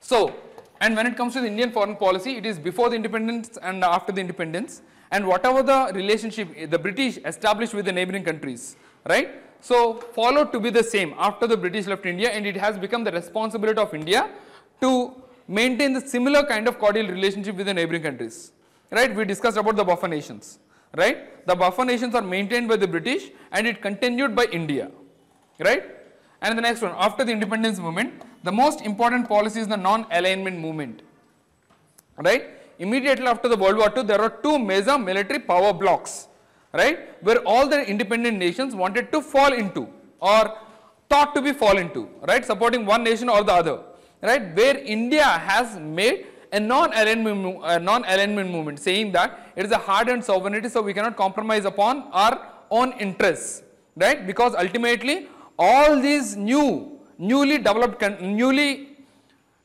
So, and when it comes to the Indian foreign policy, it is before the independence and after the independence and whatever the relationship the British established with the neighboring countries, right? So, followed to be the same after the British left India and it has become the responsibility of India to maintain the similar kind of cordial relationship with the neighboring countries, right? We discussed about the buffer nations, right? The buffer nations are maintained by the British and it continued by India, right? And the next one, after the independence movement, the most important policy is the non-alignment movement. Right? Immediately after the World War II, there were two major military power blocks, right? Where all the independent nations wanted to fall into or thought to be fall into, right? Supporting one nation or the other, right? Where India has made a non-alignment non movement saying that it is a hardened sovereignty so we cannot compromise upon our own interests right because ultimately all these new, newly developed, newly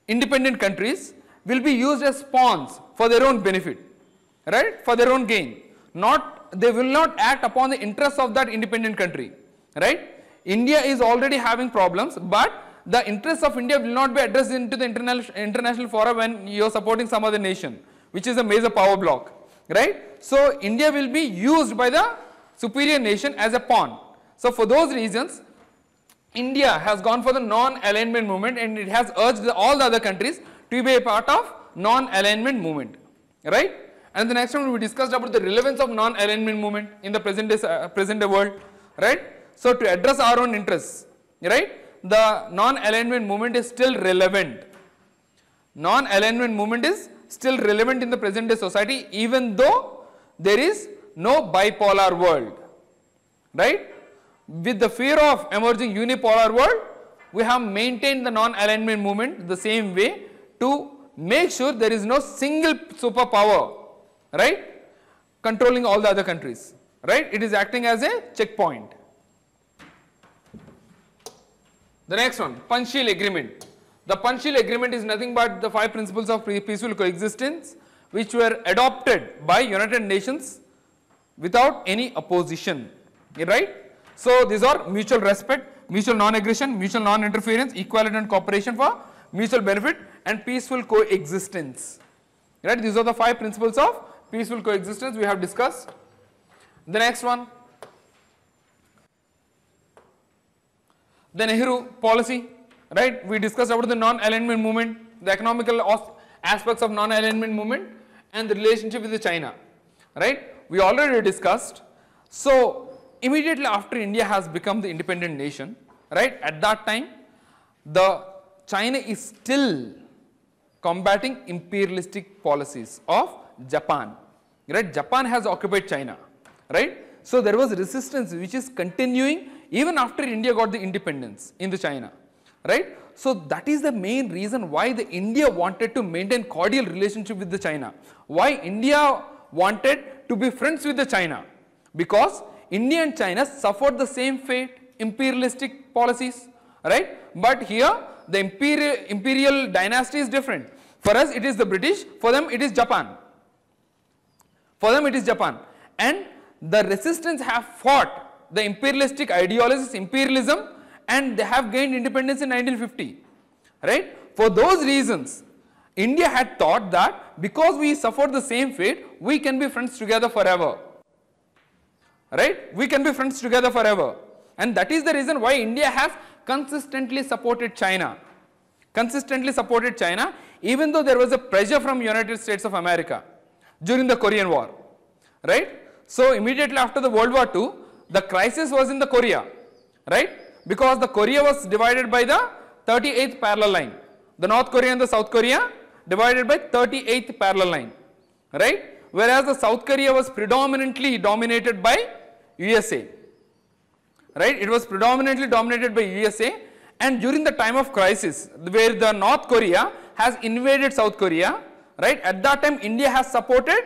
independent countries will be used as pawns for their own benefit, right, for their own gain. Not, they will not act upon the interests of that independent country, right. India is already having problems, but the interests of India will not be addressed into the international, international forum when you are supporting some other nation, which is a major power bloc, right. So, India will be used by the superior nation as a pawn. So, for those reasons, India has gone for the non-alignment movement and it has urged the, all the other countries to be a part of non-alignment movement, right? And the next one we discussed about the relevance of non-alignment movement in the present day, uh, present day world, right? So to address our own interests, right? The non-alignment movement is still relevant. Non-alignment movement is still relevant in the present day society even though there is no bipolar world, right? with the fear of emerging unipolar world, we have maintained the non-alignment movement the same way to make sure there is no single superpower, right, controlling all the other countries, right. It is acting as a checkpoint. The next one, Panchshil Agreement. The Panchshil Agreement is nothing but the five principles of peaceful coexistence which were adopted by United Nations without any opposition, right. So these are mutual respect, mutual non-aggression, mutual non-interference, equality and cooperation for mutual benefit and peaceful coexistence. Right? These are the five principles of peaceful coexistence we have discussed. The next one. The Nehru policy, right? We discussed about the non-alignment movement, the economical aspects of non-alignment movement and the relationship with China, right? We already discussed. So immediately after India has become the independent nation, right, at that time, the China is still combating imperialistic policies of Japan, right. Japan has occupied China, right. So, there was resistance which is continuing even after India got the independence in the China, right. So, that is the main reason why the India wanted to maintain cordial relationship with the China, why India wanted to be friends with the China because India and China suffered the same fate, imperialistic policies, right? But here the imperial, imperial dynasty is different. For us it is the British, for them it is Japan. For them it is Japan. And the resistance have fought the imperialistic ideologies, imperialism and they have gained independence in 1950, right? For those reasons, India had thought that because we suffered the same fate, we can be friends together forever right? We can be friends together forever. And that is the reason why India has consistently supported China. Consistently supported China even though there was a pressure from United States of America during the Korean War, right? So immediately after the World War II, the crisis was in the Korea, right? Because the Korea was divided by the 38th parallel line. The North Korea and the South Korea divided by 38th parallel line, right? Whereas the South Korea was predominantly dominated by USA, right? It was predominantly dominated by USA and during the time of crisis where the North Korea has invaded South Korea, right? At that time India has supported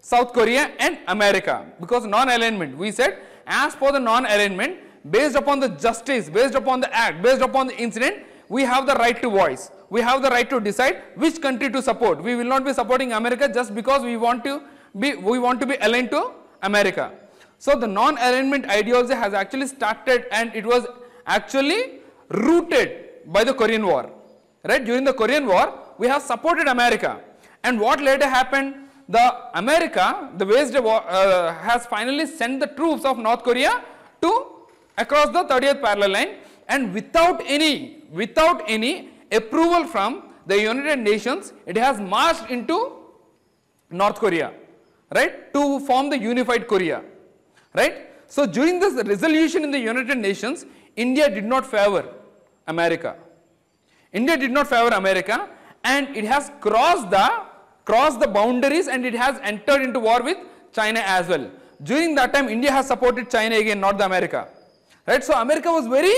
South Korea and America because non-alignment. We said as for the non-alignment based upon the justice, based upon the act, based upon the incident, we have the right to voice. We have the right to decide which country to support. We will not be supporting America just because we want to be, we want to be aligned to America. So the non-alignment ideology has actually started and it was actually rooted by the Korean War. Right? During the Korean War, we have supported America. And what later happened? The America, the West, uh, has finally sent the troops of North Korea to across the 30th parallel line and without any, without any approval from the United Nations, it has marched into North Korea, right, to form the unified Korea right? So during this resolution in the United Nations, India did not favor America. India did not favor America and it has crossed the crossed the boundaries and it has entered into war with China as well. During that time, India has supported China again, not the America. Right? So America was very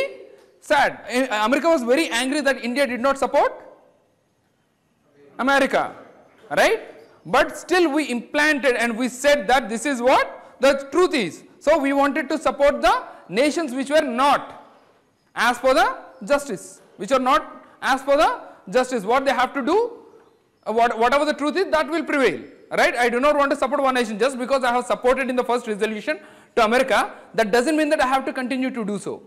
sad. Eh, America was very angry that India did not support America. Right? But still we implanted and we said that this is what the truth is. So we wanted to support the nations which were not as per the justice, which are not as per the justice. What they have to do, uh, what, whatever the truth is, that will prevail. Right? I do not want to support one nation just because I have supported in the first resolution to America. That doesn't mean that I have to continue to do so.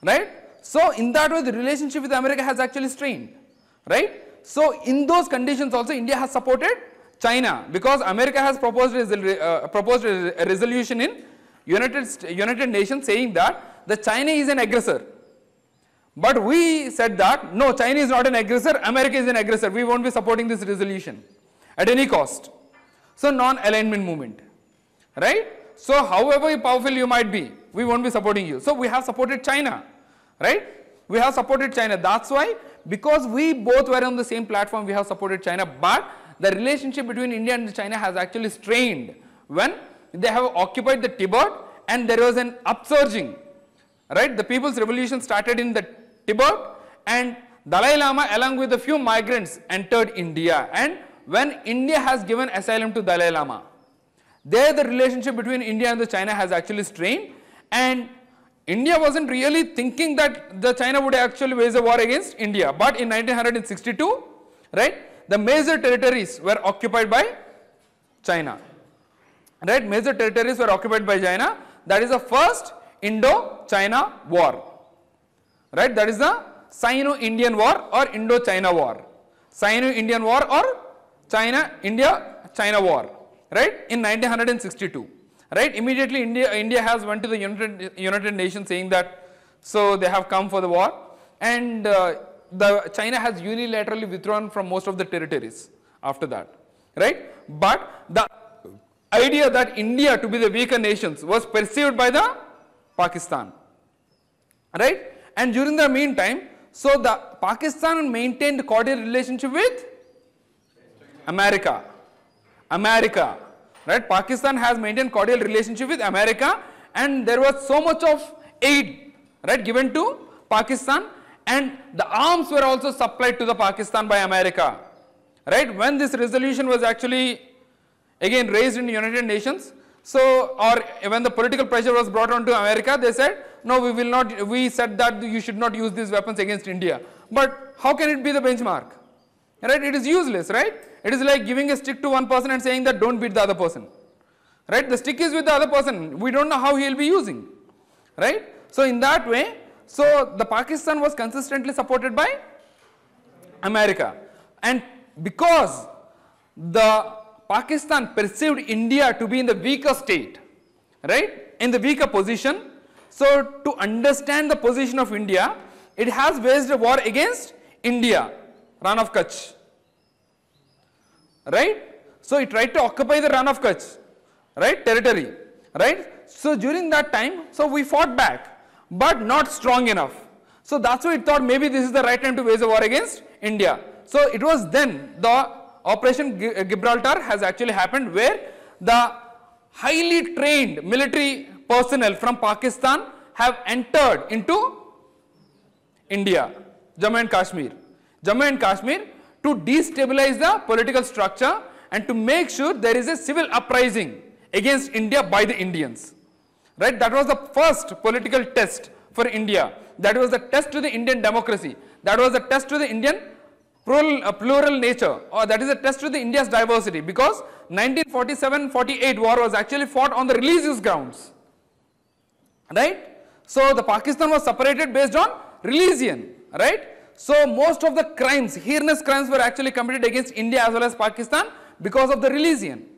Right? So in that way, the relationship with America has actually strained. Right? So in those conditions also, India has supported China because America has proposed, uh, proposed a resolution in United, United Nations saying that the China is an aggressor. But we said that no China is not an aggressor, America is an aggressor, we won't be supporting this resolution at any cost. So non-alignment movement, right? So however powerful you might be, we won't be supporting you. So we have supported China, right? We have supported China. That's why because we both were on the same platform, we have supported China. But the relationship between India and China has actually strained when they have occupied the Tibet and there was an upsurging, right? The people's revolution started in the Tibet and Dalai Lama along with a few migrants entered India and when India has given asylum to Dalai Lama, there the relationship between India and the China has actually strained and India wasn't really thinking that the China would actually wage a war against India. But in 1962, right, the major territories were occupied by China. Right, major territories were occupied by China. That is the first Indo-China war. Right, that is the Sino-Indian war or Indo-China war. Sino-Indian war or China-India-China war. Right, in 1962. Right, immediately India, India has went to the United, United Nations saying that so they have come for the war and uh, the China has unilaterally withdrawn from most of the territories after that, right? But the idea that India to be the weaker nations was perceived by the Pakistan, right? And during the meantime, so the Pakistan maintained cordial relationship with America, America, right? Pakistan has maintained cordial relationship with America and there was so much of aid, right, given to Pakistan and the arms were also supplied to the Pakistan by America. Right? When this resolution was actually again raised in United Nations, so or when the political pressure was brought on to America, they said, no, we will not, we said that you should not use these weapons against India. But how can it be the benchmark? Right? It is useless, right? It is like giving a stick to one person and saying that don't beat the other person. Right? The stick is with the other person. We don't know how he will be using. Right? So in that way, so the Pakistan was consistently supported by America. And because the Pakistan perceived India to be in the weaker state, right, in the weaker position. So to understand the position of India, it has waged a war against India, Ran of Kutch, right? So it tried to occupy the Ran of Kutch, right, territory, right? So during that time, so we fought back but not strong enough. So that's why it thought maybe this is the right time to wage a war against India. So it was then the Operation uh, Gibraltar has actually happened where the highly trained military personnel from Pakistan have entered into India, Jammu and Kashmir. Jammu and Kashmir to destabilize the political structure and to make sure there is a civil uprising against India by the Indians. Right? That was the first political test for India. That was the test to the Indian democracy. That was the test to the Indian plural, uh, plural nature. Or that is a test to the India's diversity. Because 1947-48 war was actually fought on the religious grounds. Right? So the Pakistan was separated based on religion. Right? So most of the crimes, heinous crimes were actually committed against India as well as Pakistan because of the religion.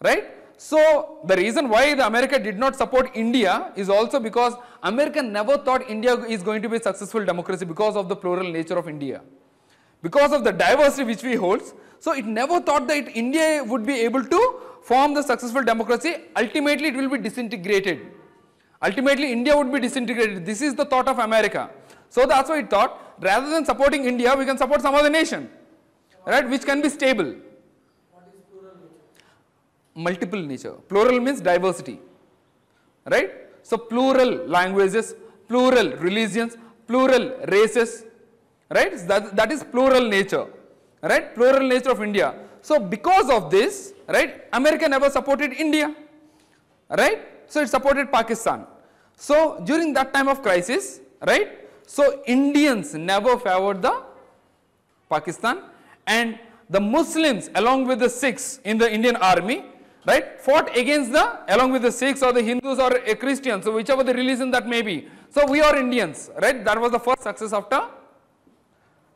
Right? So the reason why the America did not support India is also because America never thought India is going to be a successful democracy because of the plural nature of India. Because of the diversity which we hold, so it never thought that India would be able to form the successful democracy. Ultimately, it will be disintegrated. Ultimately, India would be disintegrated. This is the thought of America. So that's why it thought rather than supporting India, we can support some other nation, right, which can be stable multiple nature. Plural means diversity, right? So plural languages, plural religions, plural races, right? that, that is plural nature, right? Plural nature of India. So because of this, right, America never supported India, right? So it supported Pakistan. So during that time of crisis, right, so Indians never favored the Pakistan and the Muslims along with the Sikhs in the Indian army right, fought against the, along with the Sikhs or the Hindus or a Christian, so whichever the religion that may be. So we are Indians, right, that was the first success after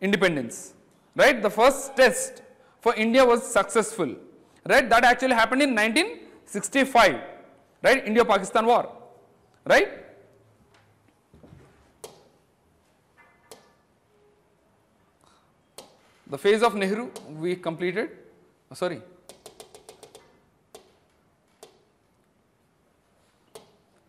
independence, right, the first test for India was successful, right, that actually happened in 1965, right, India-Pakistan war, right. The phase of Nehru we completed, oh, sorry,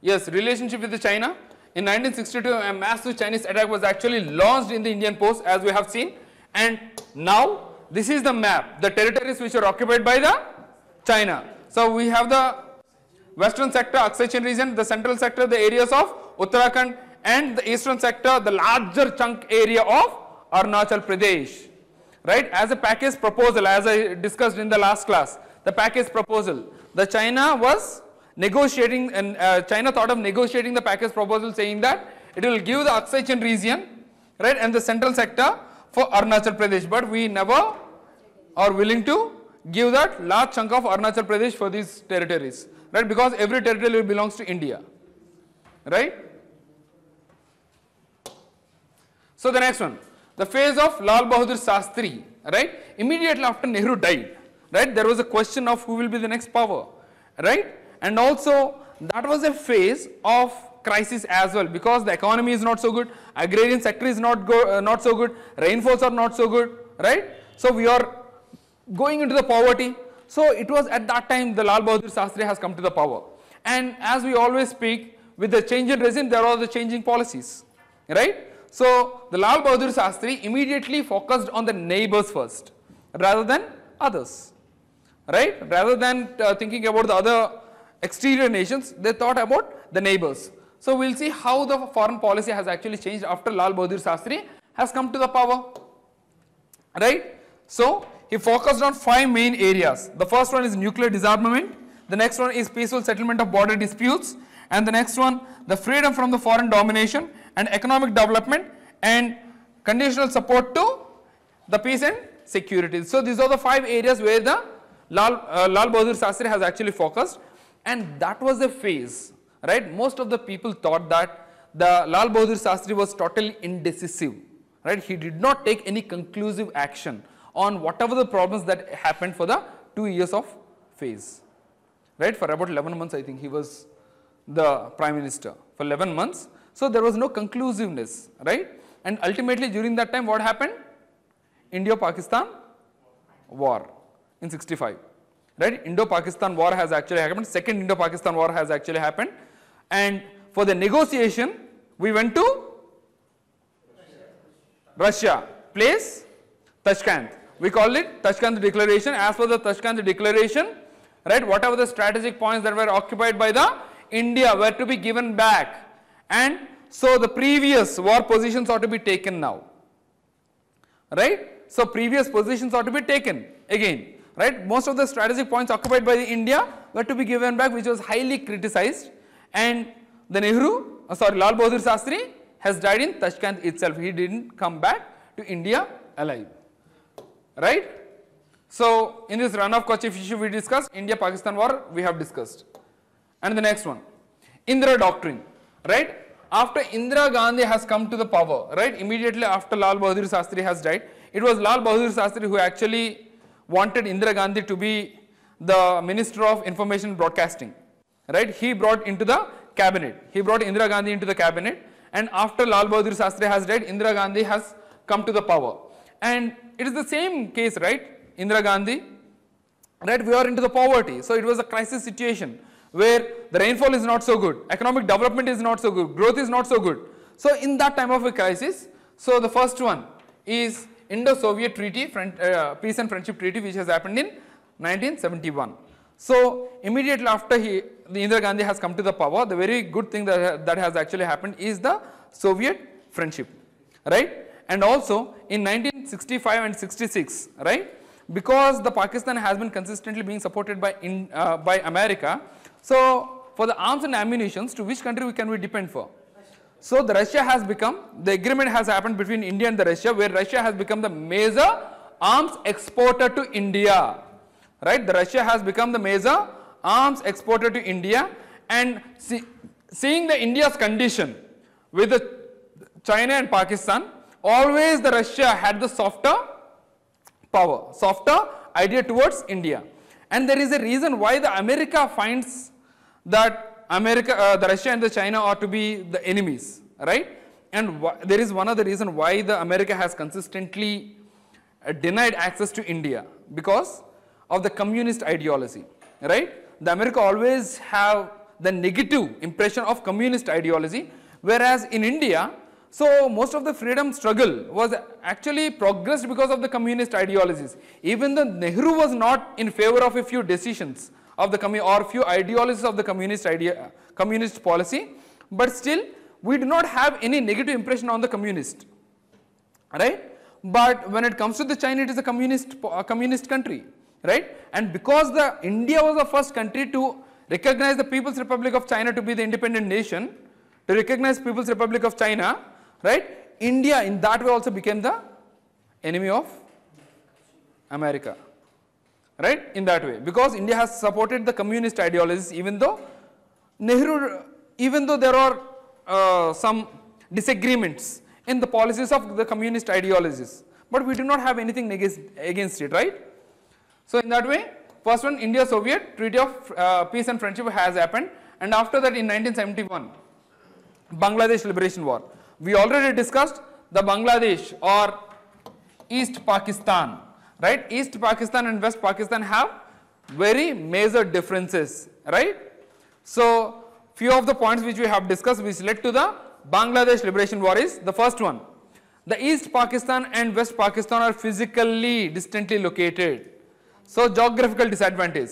Yes, relationship with China. In 1962, a massive Chinese attack was actually launched in the Indian post as we have seen. And now this is the map, the territories which are occupied by the China. So we have the western sector, accession region, the central sector, the areas of Uttarakhand and the eastern sector, the larger chunk area of Arunachal Pradesh. Right? As a package proposal, as I discussed in the last class, the package proposal, the China was negotiating and uh, China thought of negotiating the package proposal saying that it will give the Aksai region right and the central sector for Arunachal Pradesh but we never are willing to give that large chunk of Arunachal Pradesh for these territories right because every territory belongs to India right. So the next one the phase of Lal Bahadur Shastri right immediately after Nehru died right there was a question of who will be the next power right and also that was a phase of crisis as well because the economy is not so good, agrarian sector is not, go, uh, not so good, rainfalls are not so good, right? So we are going into the poverty. So it was at that time the Lal Bahadur Shastri has come to the power. And as we always speak, with the change in regime, there are the changing policies, right? So the Lal Bahadur Shastri immediately focused on the neighbors first rather than others, right? Rather than uh, thinking about the other exterior nations, they thought about the neighbors. So we'll see how the foreign policy has actually changed after Lal Bahadur Shastri has come to the power, right? So he focused on five main areas. The first one is nuclear disarmament. The next one is peaceful settlement of border disputes. And the next one, the freedom from the foreign domination and economic development and conditional support to the peace and security. So these are the five areas where the Lal, uh, Lal Bahadur Shastri has actually focused. And that was a phase, right? Most of the people thought that the Lal Bahadur Shastri was totally indecisive, right? He did not take any conclusive action on whatever the problems that happened for the two years of phase, right? For about 11 months, I think he was the prime minister for 11 months. So there was no conclusiveness, right? And ultimately during that time, what happened? India-Pakistan war in 65 right? Indo-Pakistan war has actually happened, second Indo-Pakistan war has actually happened and for the negotiation we went to Russia, place Tashkent. We call it Tashkent Declaration. As per the Tashkent Declaration, right, whatever the strategic points that were occupied by the India were to be given back and so the previous war positions ought to be taken now, right. So, previous positions ought to be taken again right? Most of the strategic points occupied by India were to be given back which was highly criticized and the Nehru, uh, sorry Lal Bahadur Shastri has died in Tashkent itself, he didn't come back to India alive, right? So, in this run of Kochi issue we discussed, India-Pakistan war we have discussed and the next one, Indira doctrine, right? After Indira Gandhi has come to the power, right, immediately after Lal Bahadur Shastri has died, it was Lal Bahadur Shastri who actually wanted Indira Gandhi to be the Minister of Information Broadcasting, right? He brought into the cabinet. He brought Indira Gandhi into the cabinet and after Lal Bahadur Shastri has died, Indira Gandhi has come to the power. And it is the same case, right? Indira Gandhi, right? We are into the poverty. So it was a crisis situation where the rainfall is not so good, economic development is not so good, growth is not so good. So in that time of a crisis, so the first one is Indo-Soviet treaty, friend, uh, peace and friendship treaty which has happened in 1971. So immediately after he, Indira Gandhi has come to the power, the very good thing that, that has actually happened is the Soviet friendship, right? And also in 1965 and 66, right? Because the Pakistan has been consistently being supported by, in, uh, by America, so for the arms and ammunitions to which country we can we depend for? So the Russia has become, the agreement has happened between India and the Russia where Russia has become the major arms exporter to India. Right, the Russia has become the major arms exporter to India and see, seeing the India's condition with China and Pakistan, always the Russia had the softer power, softer idea towards India. And there is a reason why the America finds that America, uh, the Russia and the China are to be the enemies, right? And there is one other reason why the America has consistently uh, denied access to India because of the communist ideology, right? The America always have the negative impression of communist ideology, whereas in India, so most of the freedom struggle was actually progressed because of the communist ideologies. Even the Nehru was not in favor of a few decisions of the or few ideologies of the communist idea, communist policy, but still we do not have any negative impression on the communist, right? But when it comes to the China, it is a communist communist country, right? And because the India was the first country to recognize the People's Republic of China to be the independent nation, to recognize People's Republic of China, right? India in that way also became the enemy of America right, in that way because India has supported the communist ideologies even though Nehru, even though there are uh, some disagreements in the policies of the communist ideologies, but we do not have anything against, against it, right? So in that way, first one India-Soviet Treaty of uh, Peace and Friendship has happened and after that in 1971, Bangladesh Liberation War. We already discussed the Bangladesh or East Pakistan right? East Pakistan and West Pakistan have very major differences, right? So, few of the points which we have discussed which led to the Bangladesh Liberation War is the first one. The East Pakistan and West Pakistan are physically distantly located. So, geographical disadvantage.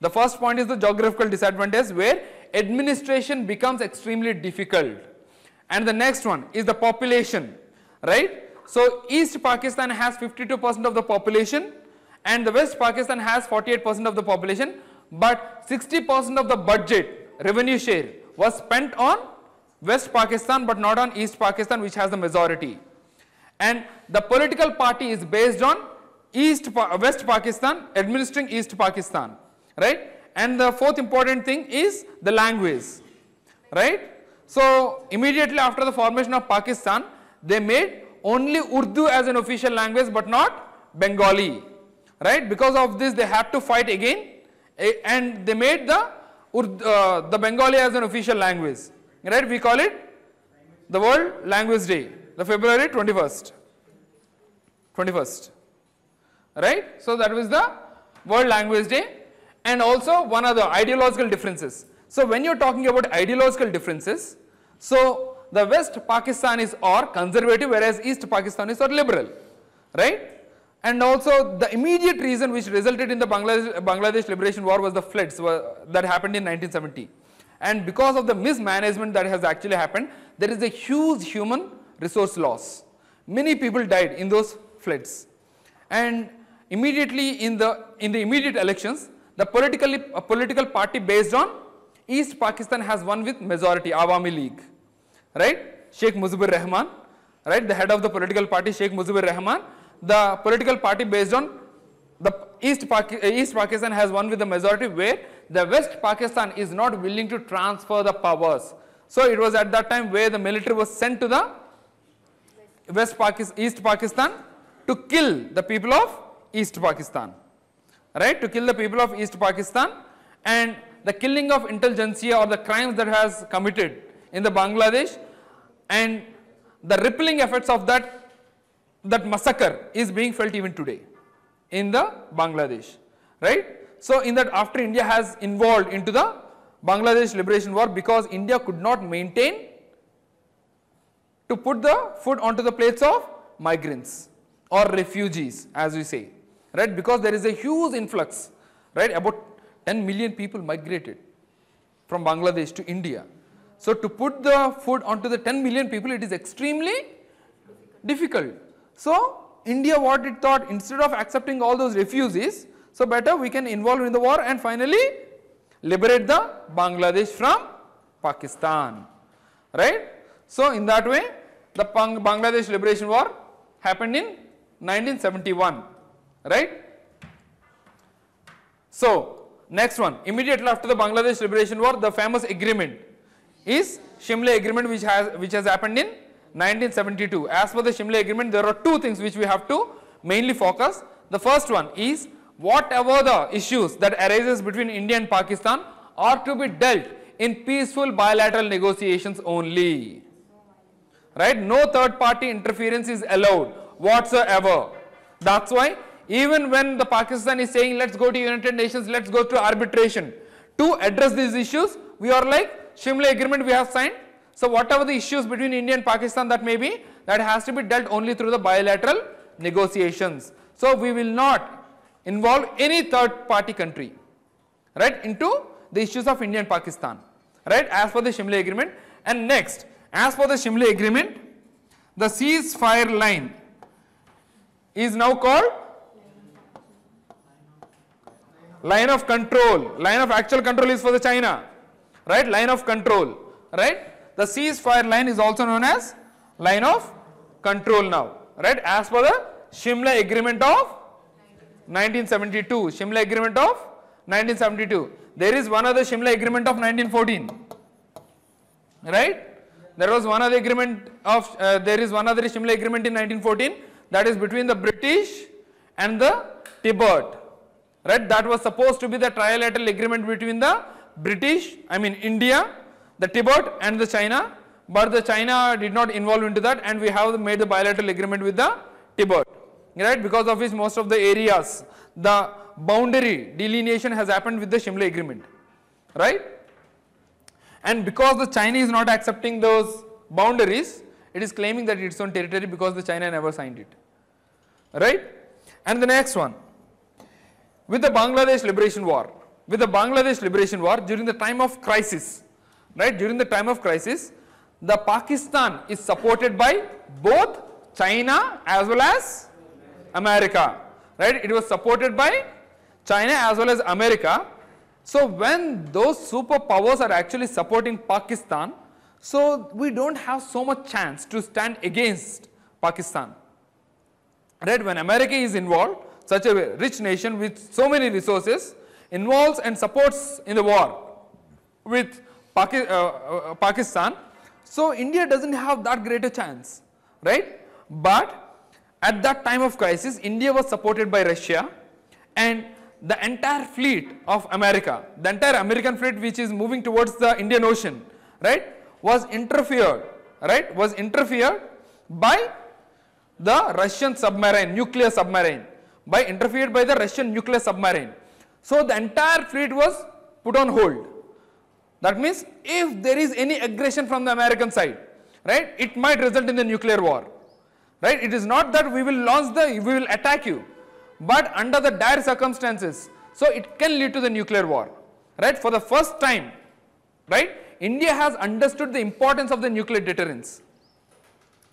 The first point is the geographical disadvantage where administration becomes extremely difficult. And the next one is the population, right? So East Pakistan has 52% of the population and the West Pakistan has 48% of the population but 60% of the budget revenue share was spent on West Pakistan but not on East Pakistan which has the majority. And the political party is based on East pa West Pakistan administering East Pakistan, right? And the fourth important thing is the language, right? So immediately after the formation of Pakistan, they made only Urdu as an official language but not Bengali, right? Because of this they have to fight again eh, and they made the Urdu, uh, the Bengali as an official language, right? We call it the World Language Day, the February 21st, 21st, right? So that was the World Language Day and also one of the ideological differences. So when you're talking about ideological differences, so the West Pakistan is or conservative whereas East Pakistan is or liberal, right? And also the immediate reason which resulted in the Bangladesh, Bangladesh Liberation War was the floods that happened in 1970. And because of the mismanagement that has actually happened, there is a huge human resource loss. Many people died in those floods. And immediately in the, in the immediate elections, the politically, a political party based on East Pakistan has won with majority, Awami League right? Sheikh Mujibur Rahman, right? The head of the political party, Sheikh Mujibur Rahman. The political party based on the East, Paki uh, East Pakistan has won with the majority where the West Pakistan is not willing to transfer the powers. So it was at that time where the military was sent to the West Pakistan, East Pakistan to kill the people of East Pakistan, right? To kill the people of East Pakistan and the killing of intelligentsia or the crimes that has committed in the Bangladesh and the rippling effects of that, that massacre is being felt even today in the Bangladesh, right. So, in that after India has involved into the Bangladesh liberation war because India could not maintain to put the food onto the plates of migrants or refugees as we say, right, because there is a huge influx, right, about 10 million people migrated from Bangladesh to India so to put the food onto the 10 million people, it is extremely difficult. So India what it thought instead of accepting all those refugees, so better we can involve in the war and finally liberate the Bangladesh from Pakistan, right. So in that way the Bangladesh liberation war happened in 1971, right. So next one immediately after the Bangladesh liberation war the famous agreement is Shimla agreement which has which has happened in 1972. As per the Shimla agreement there are two things which we have to mainly focus. The first one is whatever the issues that arises between India and Pakistan are to be dealt in peaceful bilateral negotiations only. Right? No third party interference is allowed whatsoever. That's why even when the Pakistan is saying let's go to United Nations, let's go to arbitration to address these issues, we are like Shimla agreement we have signed. So whatever the issues between India and Pakistan that may be, that has to be dealt only through the bilateral negotiations. So we will not involve any third party country, right, into the issues of India and Pakistan, right, as per the Shimla agreement. And next, as per the Shimla agreement, the ceasefire line is now called line of control. Line of actual control is for the China right line of control right the ceasefire line is also known as line of control now right as per the Shimla agreement of 1972 Shimla agreement of 1972 there is one other Shimla agreement of 1914 right there was one other agreement of uh, there is one other Shimla agreement in 1914 that is between the British and the Tibet right that was supposed to be the trilateral agreement between the British, I mean India, the Tibet and the China, but the China did not involve into that and we have made the bilateral agreement with the Tibet, right? Because of which most of the areas, the boundary delineation has happened with the Shimla agreement, right? And because the China is not accepting those boundaries, it is claiming that its own territory because the China never signed it, right? And the next one, with the Bangladesh Liberation War, with the Bangladesh Liberation War during the time of crisis, right? During the time of crisis, the Pakistan is supported by both China as well as America, right? It was supported by China as well as America. So when those superpowers are actually supporting Pakistan, so we don't have so much chance to stand against Pakistan, right? When America is involved, such a rich nation with so many resources, involves and supports in the war with Paki uh, uh, Pakistan. So India doesn't have that greater chance, right? But at that time of crisis, India was supported by Russia and the entire fleet of America, the entire American fleet which is moving towards the Indian Ocean, right, was interfered, right, was interfered by the Russian submarine, nuclear submarine, by interfered by the Russian nuclear submarine. So the entire fleet was put on hold. That means if there is any aggression from the American side, right, it might result in the nuclear war, right. It is not that we will launch the, we will attack you, but under the dire circumstances, so it can lead to the nuclear war, right. For the first time, right, India has understood the importance of the nuclear deterrence,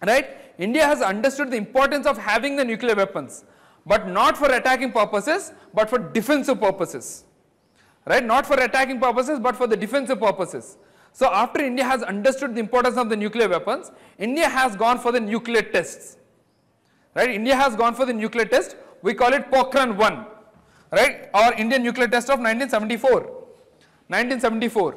right. India has understood the importance of having the nuclear weapons but not for attacking purposes, but for defensive purposes. Right? Not for attacking purposes, but for the defensive purposes. So after India has understood the importance of the nuclear weapons, India has gone for the nuclear tests. Right? India has gone for the nuclear test. We call it Pokhran 1. Right? Or Indian nuclear test of 1974. 1974.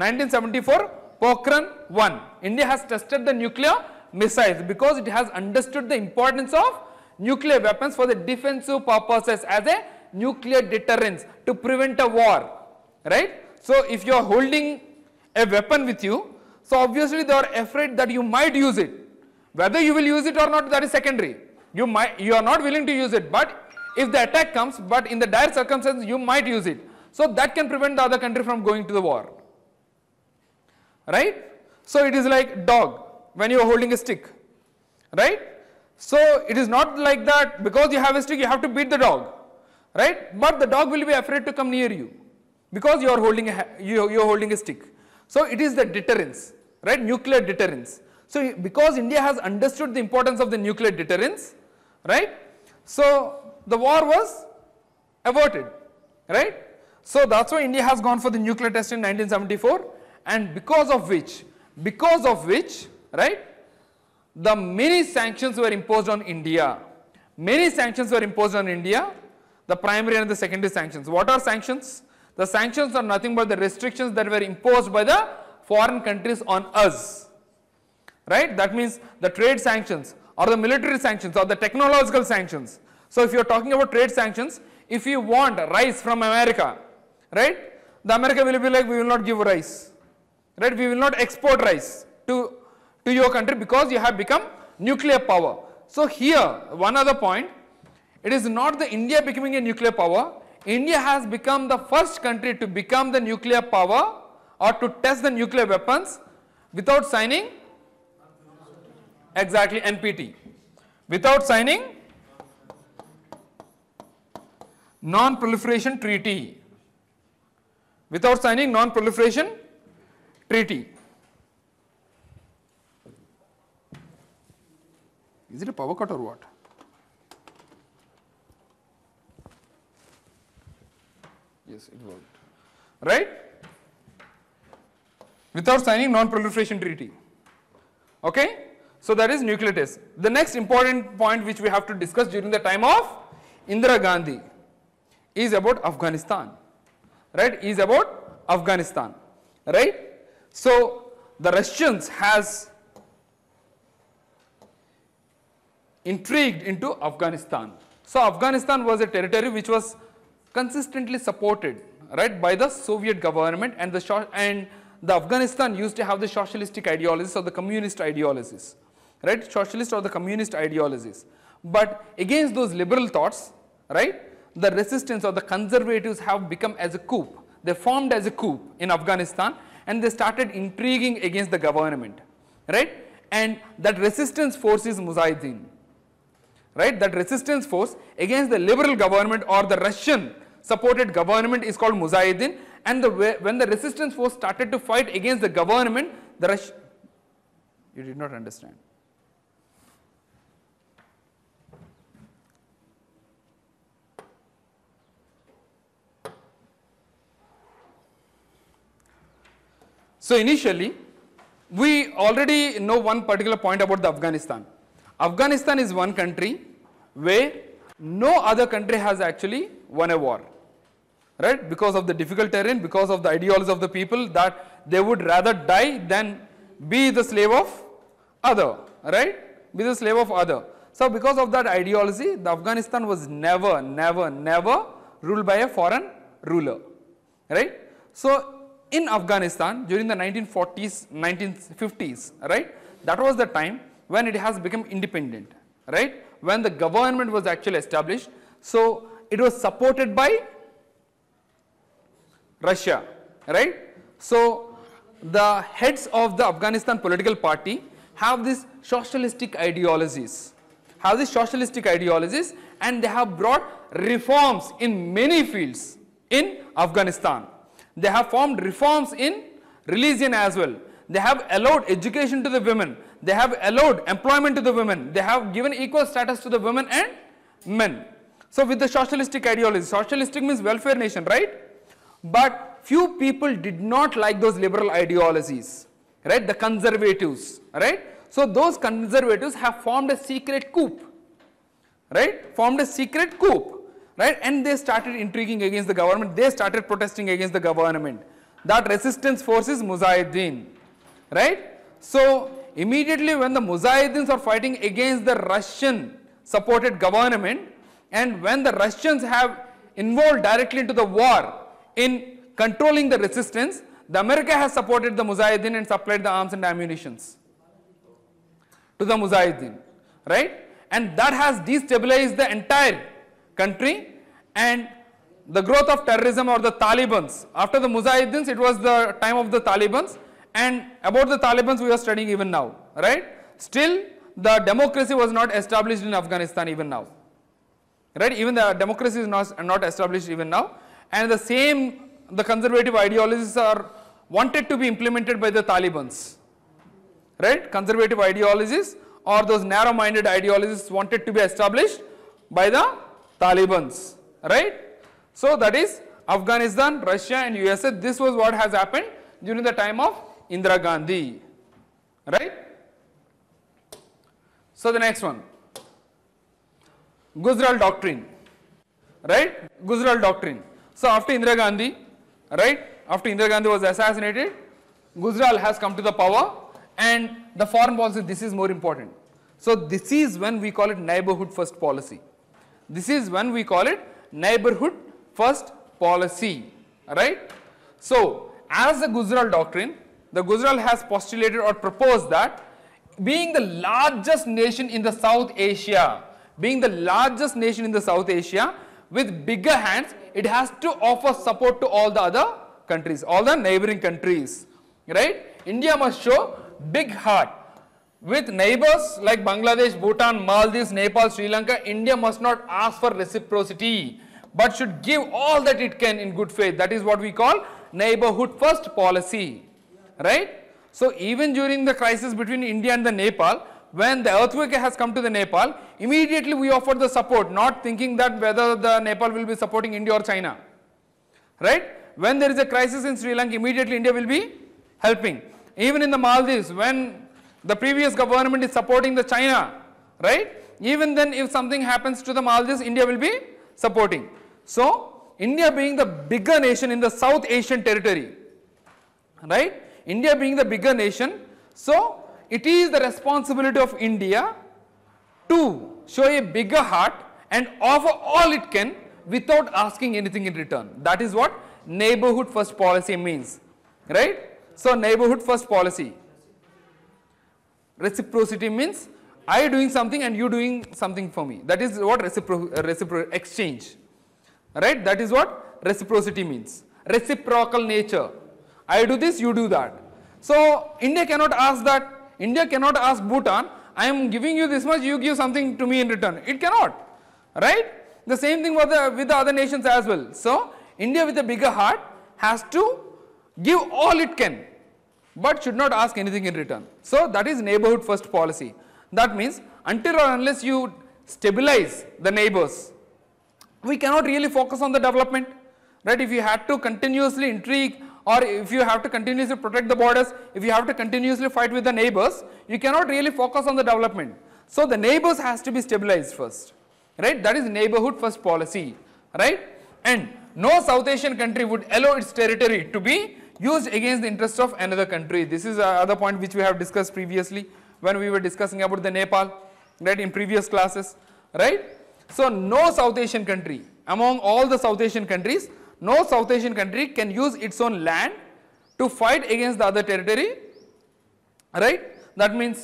1974, Pokhran 1. India has tested the nuclear missiles because it has understood the importance of nuclear weapons for the defensive purposes as a nuclear deterrence to prevent a war, right? So if you are holding a weapon with you, so obviously they are afraid that you might use it. Whether you will use it or not, that is secondary. You might, you are not willing to use it, but if the attack comes, but in the dire circumstances, you might use it. So that can prevent the other country from going to the war, right? So it is like dog when you are holding a stick, right? So it is not like that because you have a stick you have to beat the dog right but the dog will be afraid to come near you because you are holding a, you, you are holding a stick. So it is the deterrence right nuclear deterrence. So because India has understood the importance of the nuclear deterrence right so the war was averted right. So that's why India has gone for the nuclear test in 1974 and because of which because of which right the many sanctions were imposed on India. Many sanctions were imposed on India, the primary and the secondary sanctions. What are sanctions? The sanctions are nothing but the restrictions that were imposed by the foreign countries on us. Right? That means the trade sanctions or the military sanctions or the technological sanctions. So if you are talking about trade sanctions, if you want rice from America, right? The America will be like, we will not give rice, right? We will not export rice to to your country because you have become nuclear power. So here, one other point, it is not the India becoming a nuclear power. India has become the first country to become the nuclear power or to test the nuclear weapons without signing exactly NPT without signing non-proliferation treaty without signing non-proliferation treaty Is it a power cut or what? Yes, it worked. Right? Without signing non-proliferation treaty. Okay? So that is nuclear test. The next important point which we have to discuss during the time of Indira Gandhi is about Afghanistan. Right? Is about Afghanistan. Right? So the Russians has intrigued into Afghanistan. So Afghanistan was a territory which was consistently supported right by the Soviet government and the and the Afghanistan used to have the socialistic ideologies or the communist ideologies right socialist or the communist ideologies but against those liberal thoughts right the resistance or the conservatives have become as a coup they formed as a coup in Afghanistan and they started intriguing against the government right and that resistance forces Mujahideen right? That resistance force against the liberal government or the Russian supported government is called Mujahideen and the when the resistance force started to fight against the government, the Rush you did not understand. So initially, we already know one particular point about the Afghanistan. Afghanistan is one country where no other country has actually won a war. Right? Because of the difficult terrain, because of the ideology of the people that they would rather die than be the slave of other. Right? Be the slave of other. So, because of that ideology, the Afghanistan was never, never, never ruled by a foreign ruler. Right? So, in Afghanistan during the 1940s, 1950s, right? That was the time when it has become independent, right? When the government was actually established, so it was supported by Russia, right? So the heads of the Afghanistan political party have these socialistic ideologies, have these socialistic ideologies and they have brought reforms in many fields in Afghanistan. They have formed reforms in religion as well. They have allowed education to the women. They have allowed employment to the women. They have given equal status to the women and men. So with the socialistic ideology, socialistic means welfare nation, right? But few people did not like those liberal ideologies, right? The conservatives, right? So those conservatives have formed a secret coup, right? Formed a secret coup, right? And they started intriguing against the government. They started protesting against the government. That resistance force is Mujahideen, right? So immediately when the Mujahideens are fighting against the Russian supported government and when the Russians have involved directly into the war in controlling the resistance, the America has supported the Mujahideen and supplied the arms and ammunitions to the Mujahideen, right? And that has destabilized the entire country and the growth of terrorism or the Talibans. After the Mujahideens, it was the time of the Talibans and about the Taliban we are studying even now, right? Still, the democracy was not established in Afghanistan even now, right? Even the democracy is not, not established even now. And the same, the conservative ideologies are wanted to be implemented by the Talibans, right? Conservative ideologies or those narrow-minded ideologies wanted to be established by the Talibans, right? So that is Afghanistan, Russia and USA, this was what has happened during the time of Indira Gandhi, right? So the next one, Gujral doctrine, right? Gujral doctrine. So after Indira Gandhi, right? After Indira Gandhi was assassinated, Gujral has come to the power and the foreign policy, this is more important. So this is when we call it neighborhood first policy. This is when we call it neighborhood first policy, right? So as the Gujral doctrine, the Gujral has postulated or proposed that being the largest nation in the South Asia, being the largest nation in the South Asia with bigger hands, it has to offer support to all the other countries, all the neighboring countries, right? India must show big heart. With neighbors like Bangladesh, Bhutan, Maldives, Nepal, Sri Lanka, India must not ask for reciprocity but should give all that it can in good faith. That is what we call neighborhood first policy right? So even during the crisis between India and the Nepal, when the earthquake has come to the Nepal, immediately we offered the support, not thinking that whether the Nepal will be supporting India or China, right? When there is a crisis in Sri Lanka, immediately India will be helping. Even in the Maldives, when the previous government is supporting the China, right? Even then, if something happens to the Maldives, India will be supporting. So, India being the bigger nation in the South Asian territory, right? India being the bigger nation, so it is the responsibility of India to show a bigger heart and offer all it can without asking anything in return. That is what neighborhood first policy means, right? So neighborhood first policy. Reciprocity means I doing something and you doing something for me. That is what recipro, recipro exchange, right? That is what reciprocity means. Reciprocal nature. I do this, you do that. So India cannot ask that. India cannot ask Bhutan, I am giving you this much, you give something to me in return. It cannot, right? The same thing with the, with the other nations as well. So India with a bigger heart has to give all it can but should not ask anything in return. So that is neighborhood first policy. That means until or unless you stabilize the neighbors, we cannot really focus on the development, right? If you had to continuously intrigue or if you have to continuously protect the borders, if you have to continuously fight with the neighbors, you cannot really focus on the development. So the neighbors has to be stabilized first, right? That is neighborhood first policy, right? And no South Asian country would allow its territory to be used against the interest of another country. This is another point which we have discussed previously when we were discussing about the Nepal, right, in previous classes, right? So no South Asian country among all the South Asian countries no South Asian country can use its own land to fight against the other territory, right? That means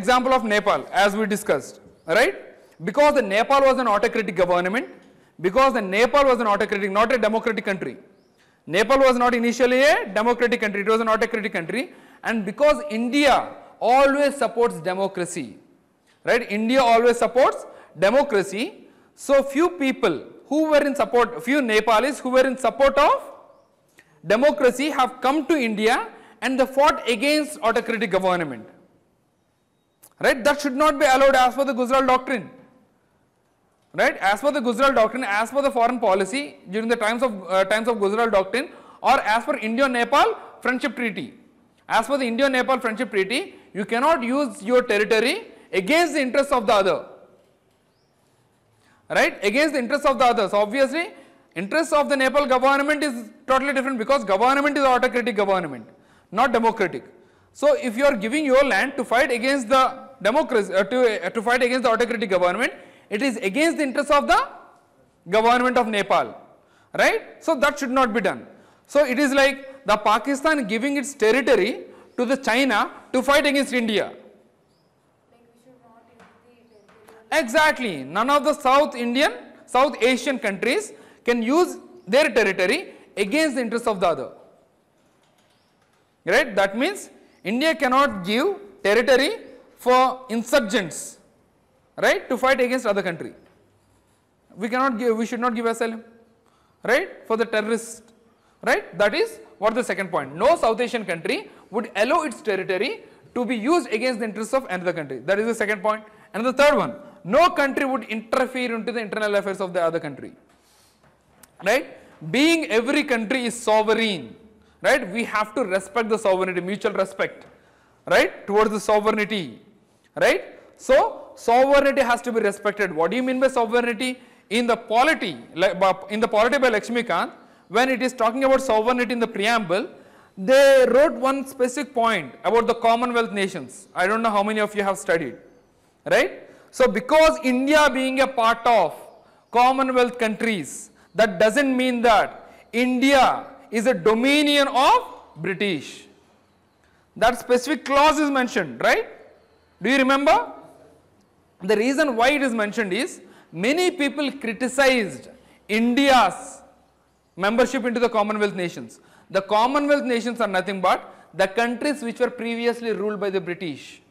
example of Nepal as we discussed, right? Because the Nepal was an autocratic government, because the Nepal was an autocratic, not a democratic country. Nepal was not initially a democratic country, it was an autocratic country and because India always supports democracy, right? India always supports democracy so few people who were in support, few Nepalis who were in support of democracy have come to India and they fought against autocratic government. Right? That should not be allowed as per the Gujral doctrine. Right? As per the Gujral doctrine, as per the foreign policy during the times of uh, times of Gujral doctrine or as per India-Nepal friendship treaty. As per the India-Nepal friendship treaty, you cannot use your territory against the interests of the other right against the interests of the others obviously interests of the Nepal government is totally different because government is autocratic government not democratic. So if you are giving your land to fight against the democracy uh, to, uh, to fight against the autocratic government it is against the interests of the government of Nepal right. So that should not be done. So it is like the Pakistan giving its territory to the China to fight against India Exactly. None of the South Indian, South Asian countries can use their territory against the interest of the other. Right? That means India cannot give territory for insurgents, right, to fight against other country. We cannot give, we should not give asylum, right, for the terrorists, right. That is what the second point. No South Asian country would allow its territory to be used against the interests of another country. That is the second point. And the third one, no country would interfere into the internal affairs of the other country. Right? Being every country is sovereign. Right? We have to respect the sovereignty, mutual respect. Right? Towards the sovereignty. Right? So, sovereignty has to be respected. What do you mean by sovereignty? In the polity, in the polity by Lakshmikant, when it is talking about sovereignty in the preamble, they wrote one specific point about the Commonwealth nations. I don't know how many of you have studied, right? So because India being a part of Commonwealth countries, that doesn't mean that India is a dominion of British. That specific clause is mentioned, right? Do you remember? The reason why it is mentioned is many people criticized India's membership into the Commonwealth nations. The Commonwealth nations are nothing but the countries which were previously ruled by the British.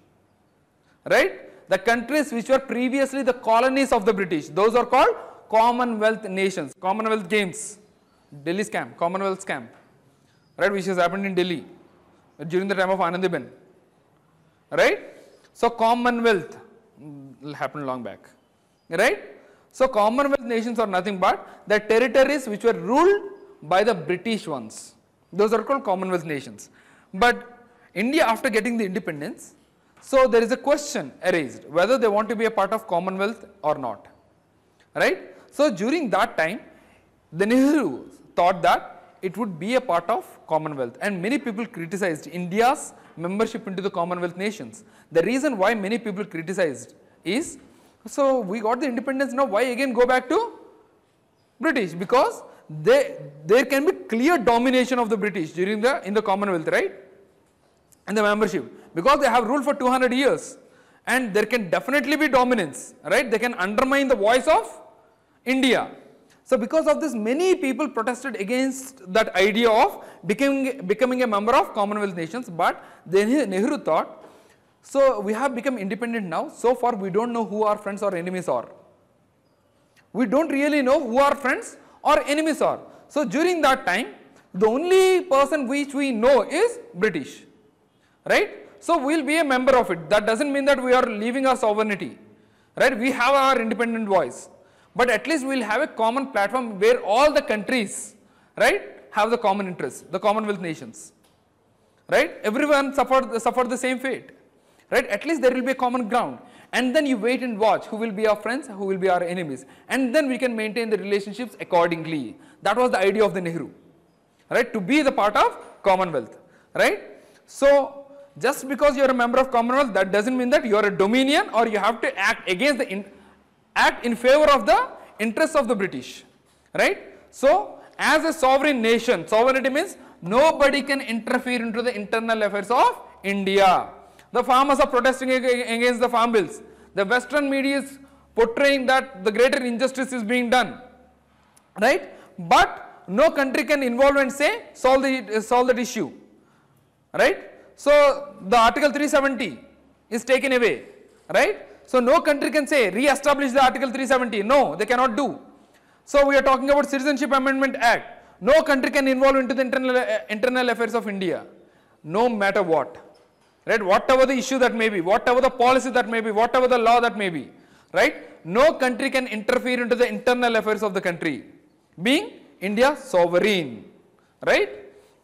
Right? the countries which were previously the colonies of the British. Those are called Commonwealth nations, Commonwealth games, Delhi scam, Commonwealth scam, right, which has happened in Delhi during the time of Anandiben, right. So Commonwealth mm, happened long back, right. So Commonwealth nations are nothing but the territories which were ruled by the British ones. Those are called Commonwealth nations. But India after getting the independence, so there is a question raised whether they want to be a part of Commonwealth or not, right? So during that time, the Nehru thought that it would be a part of Commonwealth and many people criticized India's membership into the Commonwealth nations. The reason why many people criticized is, so we got the independence now, why again go back to British? Because they, there can be clear domination of the British during the, in the Commonwealth, right? And the membership because they have ruled for 200 years and there can definitely be dominance, right? They can undermine the voice of India. So because of this, many people protested against that idea of becoming, becoming a member of Commonwealth nations, but then Nehru thought, so we have become independent now, so far we don't know who our friends or enemies are. We don't really know who our friends or enemies are. So during that time, the only person which we know is British, right? So we'll be a member of it. That doesn't mean that we are leaving our sovereignty, right? We have our independent voice, but at least we'll have a common platform where all the countries, right, have the common interest, the Commonwealth nations, right? Everyone suffered suffered the same fate, right? At least there will be a common ground, and then you wait and watch who will be our friends, who will be our enemies, and then we can maintain the relationships accordingly. That was the idea of the Nehru, right? To be the part of Commonwealth, right? So just because you are a member of Commonwealth, that doesn't mean that you are a dominion or you have to act against the in, act in favor of the interests of the British, right? So, as a sovereign nation, sovereignty means nobody can interfere into the internal affairs of India. The farmers are protesting against the farm bills. The Western media is portraying that the greater injustice is being done, right? But no country can involve and say solve the solve that issue, right? So the Article 370 is taken away, right? So no country can say re-establish the Article 370. No, they cannot do. So we are talking about Citizenship Amendment Act. No country can involve into the internal, uh, internal affairs of India, no matter what. Right? Whatever the issue that may be, whatever the policy that may be, whatever the law that may be, right? No country can interfere into the internal affairs of the country, being India sovereign, right?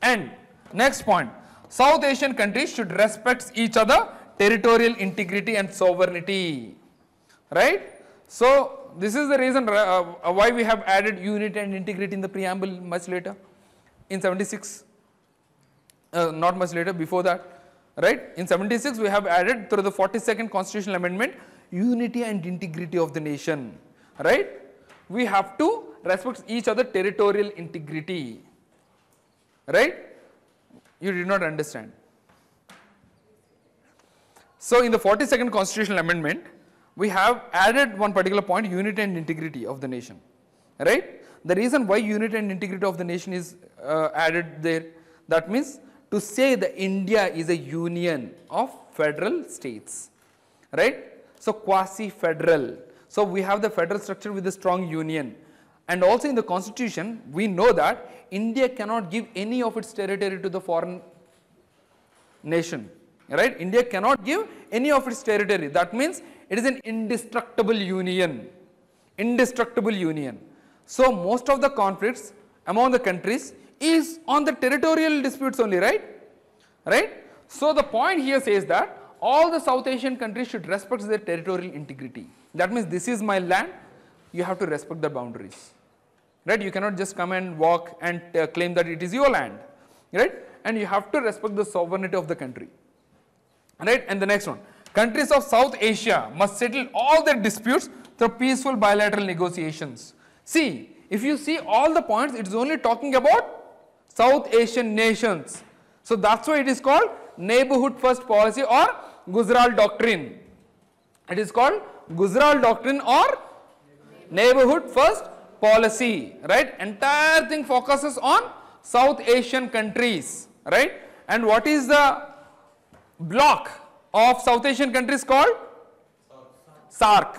And next point, South Asian countries should respect each other territorial integrity and sovereignty. Right? So, this is the reason uh, uh, why we have added unity and integrity in the preamble much later in 76, uh, not much later before that, right. In 76 we have added through the 42nd constitutional amendment unity and integrity of the nation, right. We have to respect each other territorial integrity, right you did not understand. So in the 42nd constitutional amendment, we have added one particular point, unity and integrity of the nation, right? The reason why unity and integrity of the nation is uh, added there, that means to say that India is a union of federal states, right? So quasi-federal. So we have the federal structure with a strong union and also in the constitution, we know that India cannot give any of its territory to the foreign nation, right? India cannot give any of its territory. That means it is an indestructible union, indestructible union. So most of the conflicts among the countries is on the territorial disputes only, right? Right? So the point here says that all the South Asian countries should respect their territorial integrity. That means this is my land, you have to respect the boundaries right? You cannot just come and walk and uh, claim that it is your land, right? And you have to respect the sovereignty of the country, right? And the next one, countries of South Asia must settle all their disputes through peaceful bilateral negotiations. See, if you see all the points, it is only talking about South Asian nations. So that's why it is called neighborhood first policy or Guzral doctrine. It is called Guzral doctrine or neighborhood first policy, right? Entire thing focuses on South Asian countries, right? And what is the block of South Asian countries called? SARC,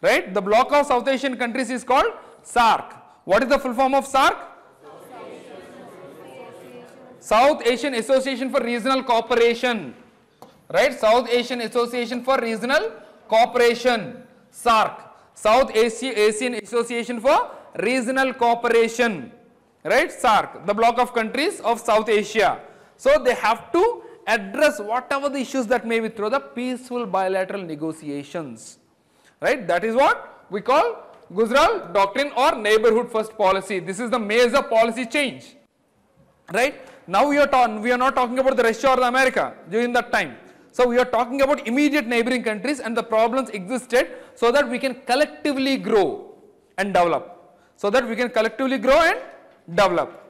right? The block of South Asian countries is called SARC. What is the full form of SARC? South Asian Association for Regional Cooperation, right? South Asian Association for Regional Cooperation, SARC. South Asian Association for Regional Cooperation, right? SARC, the block of countries of South Asia. So they have to address whatever the issues that may be through the peaceful bilateral negotiations, right? That is what we call Guzral doctrine or neighborhood first policy. This is the major policy change, right? Now we are, we are not talking about the Russia or the America during that time. So we are talking about immediate neighboring countries and the problems existed so that we can collectively grow and develop. So that we can collectively grow and develop.